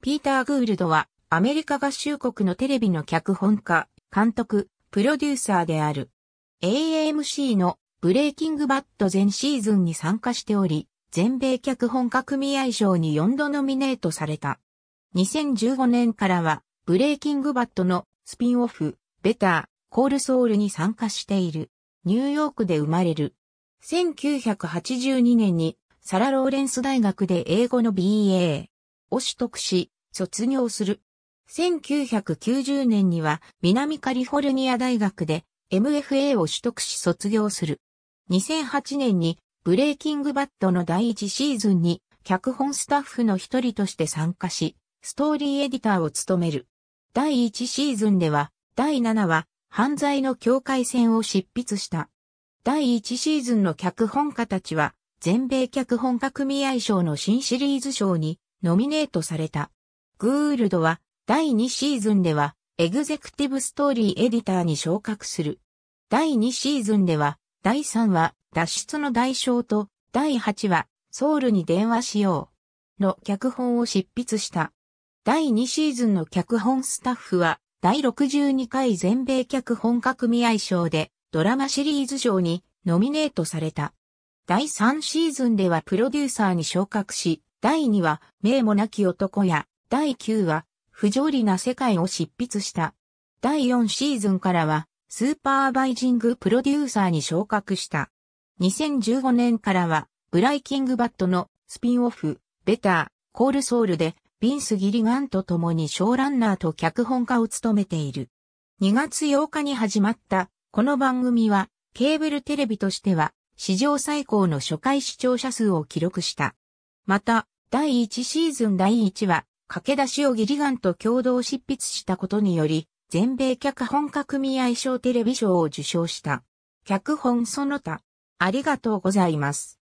ピーター・グールドは、アメリカ合衆国のテレビの脚本家、監督、プロデューサーである。AAMC のブレイキングバット全シーズンに参加しており、全米脚本家組合賞に4度ノミネートされた。2015年からは、ブレイキングバットのスピンオフ、ベター、コールソウルに参加している。ニューヨークで生まれる。1982年にサラ・ローレンス大学で英語の BA、を取得し、卒業する。1990年には南カリフォルニア大学で MFA を取得し卒業する。2008年にブレイキングバッドの第1シーズンに脚本スタッフの一人として参加し、ストーリーエディターを務める。第1シーズンでは第7話犯罪の境界線を執筆した。第1シーズンの脚本家たちは全米脚本家組合賞の新シリーズ賞にノミネートされた。グールドは第2シーズンではエグゼクティブストーリーエディターに昇格する。第2シーズンでは第3話脱出の代償と第8話ソウルに電話しようの脚本を執筆した。第2シーズンの脚本スタッフは第62回全米脚本革組合賞でドラマシリーズ賞にノミネートされた。第3シーズンではプロデューサーに昇格し、第2話、名もなき男や、第9話、不条理な世界を執筆した。第4シーズンからは、スーパーバイジングプロデューサーに昇格した。2015年からは、ブライキングバットのスピンオフ、ベター、コールソウルで、ビンス・ギリガンと共にショーランナーと脚本家を務めている。2月8日に始まった、この番組は、ケーブルテレビとしては、史上最高の初回視聴者数を記録した。また、第1シーズン第1話、駆け出しをギリガンと共同執筆したことにより、全米脚本家組合賞テレビ賞を受賞した。脚本その他、ありがとうございます。